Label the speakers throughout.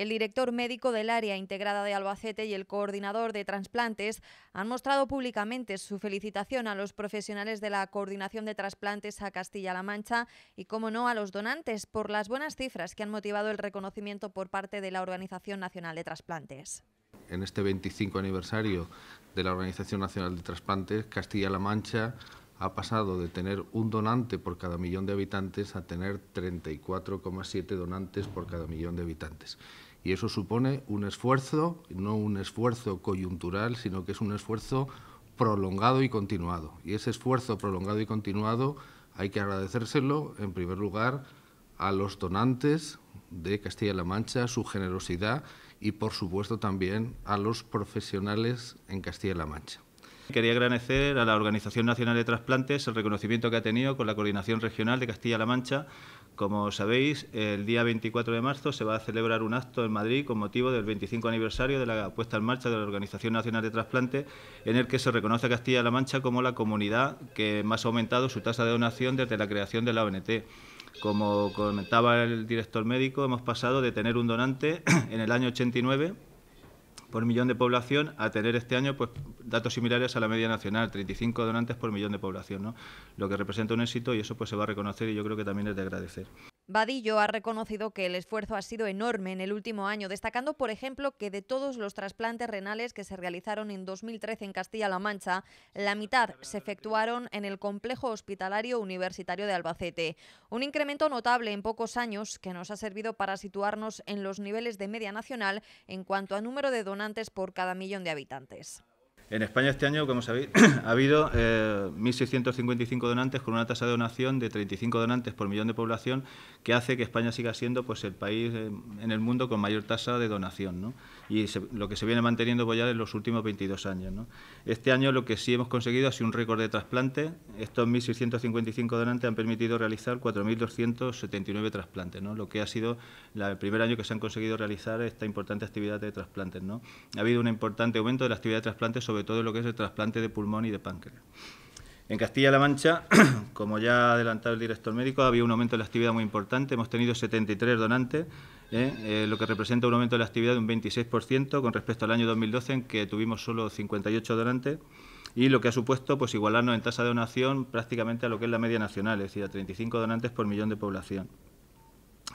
Speaker 1: El director médico del área integrada de Albacete y el coordinador de trasplantes han mostrado públicamente su felicitación a los profesionales de la coordinación de trasplantes a Castilla-La Mancha y, como no, a los donantes por las buenas cifras que han motivado el reconocimiento por parte de la Organización Nacional de Trasplantes.
Speaker 2: En este 25 aniversario de la Organización Nacional de Trasplantes, Castilla-La Mancha ha pasado de tener un donante por cada millón de habitantes a tener 34,7 donantes por cada millón de habitantes. Y eso supone un esfuerzo, no un esfuerzo coyuntural, sino que es un esfuerzo prolongado y continuado. Y ese esfuerzo prolongado y continuado hay que agradecérselo, en primer lugar, a los donantes de Castilla-La Mancha, su generosidad y, por supuesto, también a los
Speaker 3: profesionales en Castilla-La Mancha. Quería agradecer a la Organización Nacional de Trasplantes el reconocimiento que ha tenido con la Coordinación Regional de Castilla-La Mancha como sabéis, el día 24 de marzo se va a celebrar un acto en Madrid con motivo del 25 aniversario de la puesta en marcha de la Organización Nacional de Trasplantes, en el que se reconoce a Castilla-La Mancha como la comunidad que más ha aumentado su tasa de donación desde la creación de la ONT. Como comentaba el director médico, hemos pasado de tener un donante en el año 89 por millón de población a tener este año pues, datos similares a la media nacional, 35 donantes por millón de población, lo que representa un éxito y eso pues, se va a reconocer y yo creo que también es de agradecer.
Speaker 1: Vadillo ha reconocido que el esfuerzo ha sido enorme en el último año, destacando, por ejemplo, que de todos los trasplantes renales que se realizaron en 2013 en Castilla-La Mancha, la mitad se efectuaron en el complejo hospitalario universitario de Albacete. Un incremento notable en pocos años que nos ha servido para situarnos en los niveles de media nacional en cuanto a número de donantes por cada millón de habitantes.
Speaker 3: En España este año, como sabéis, ha habido 1.655 eh, donantes con una tasa de donación de 35 donantes por millón de población, que hace que España siga siendo pues, el país eh, en el mundo con mayor tasa de donación. Y lo que se viene manteniendo pues, ya en los últimos 22 años. Este año lo que sí hemos conseguido ha sido un récord de trasplante. Estos 1.655 donantes han permitido realizar 4.279 trasplantes, ¿no? lo que ha sido el primer año que se han conseguido realizar esta importante actividad de trasplantes. ¿no? Ha habido un importante aumento de la actividad de trasplantes sobre todo lo que es el trasplante de pulmón y de páncreas. En Castilla-La Mancha, como ya ha adelantado el director médico, había un aumento de la actividad muy importante. Hemos tenido 73 donantes, ¿eh? Eh, lo que representa un aumento de la actividad de un 26% con respecto al año 2012, en que tuvimos solo 58 donantes, y lo que ha supuesto pues, igualarnos en tasa de donación prácticamente a lo que es la media nacional, es decir, a 35 donantes por millón de población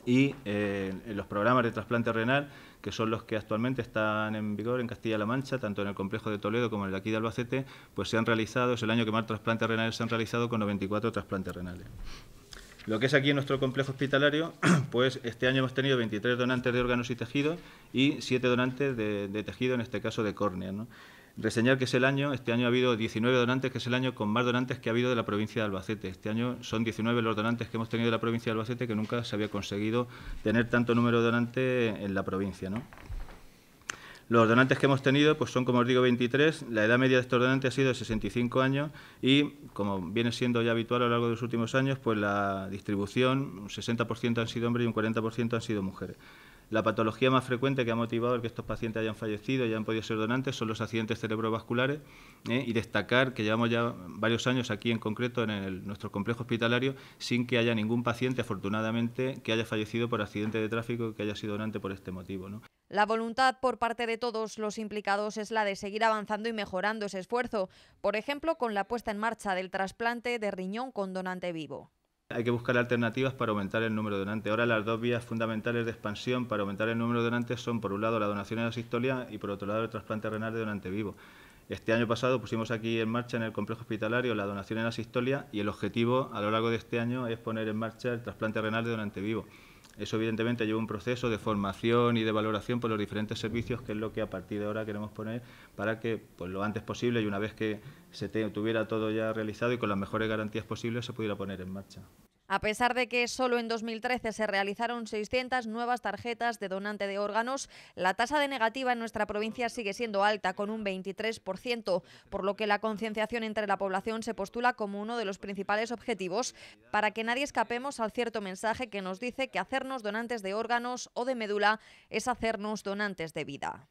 Speaker 3: y eh, los programas de trasplante renal, que son los que actualmente están en vigor en Castilla-La Mancha, tanto en el complejo de Toledo como en el de aquí de Albacete, pues se han realizado, es el año que más trasplantes renales se han realizado con 94 trasplantes renales. Lo que es aquí en nuestro complejo hospitalario, pues este año hemos tenido 23 donantes de órganos y tejidos y 7 donantes de, tejido, en este caso de córnea. ¿no? Reseñar que es el año, este año ha habido 19 donantes, que es el año con más donantes que ha habido de la provincia de Albacete. Este año son 19 los donantes que hemos tenido de la provincia de Albacete, que nunca se había conseguido tener tanto número de donantes en la provincia. Los donantes que hemos tenido pues son, como os digo, 23. La edad media de estos donantes ha sido de 65 años y, como viene siendo ya habitual a lo largo de los últimos años, pues la distribución, un 60% han sido hombres y un 40% han sido mujeres. La patología más frecuente que ha motivado que estos pacientes hayan fallecido y hayan podido ser donantes son los accidentes cerebrovasculares ¿eh? y destacar que llevamos ya varios años aquí en concreto en nuestro complejo hospitalario sin que haya ningún paciente, afortunadamente, que haya fallecido por accidente de tráfico que haya sido donante por este motivo.
Speaker 1: La voluntad por parte de todos los implicados es la de seguir avanzando y mejorando ese esfuerzo, por ejemplo, con la puesta en marcha del trasplante de riñón con donante vivo.
Speaker 3: Hay que buscar alternativas para aumentar el número de donantes. Ahora las dos vías fundamentales de expansión para aumentar el número de donantes son, por un lado, la donación en asistolia y, por otro lado, el trasplante renal de donante vivo. Este año pasado pusimos aquí en marcha en el complejo hospitalario la donación en asistolia y el objetivo a lo largo de este año es poner en marcha el trasplante renal de donante vivo. Eso evidentemente lleva un proceso de formación y de valoración por los diferentes servicios, que es lo que a partir de ahora queremos poner para que pues, lo antes posible y una vez que se tuviera todo ya realizado y con las mejores garantías posibles se pudiera poner en marcha.
Speaker 1: A pesar de que solo en 2013 se realizaron 600 nuevas tarjetas de donante de órganos, la tasa de negativa en nuestra provincia sigue siendo alta, con un 23%, por lo que la concienciación entre la población se postula como uno de los principales objetivos para que nadie escapemos al cierto mensaje que nos dice que hacernos donantes de órganos o de médula es hacernos donantes de vida.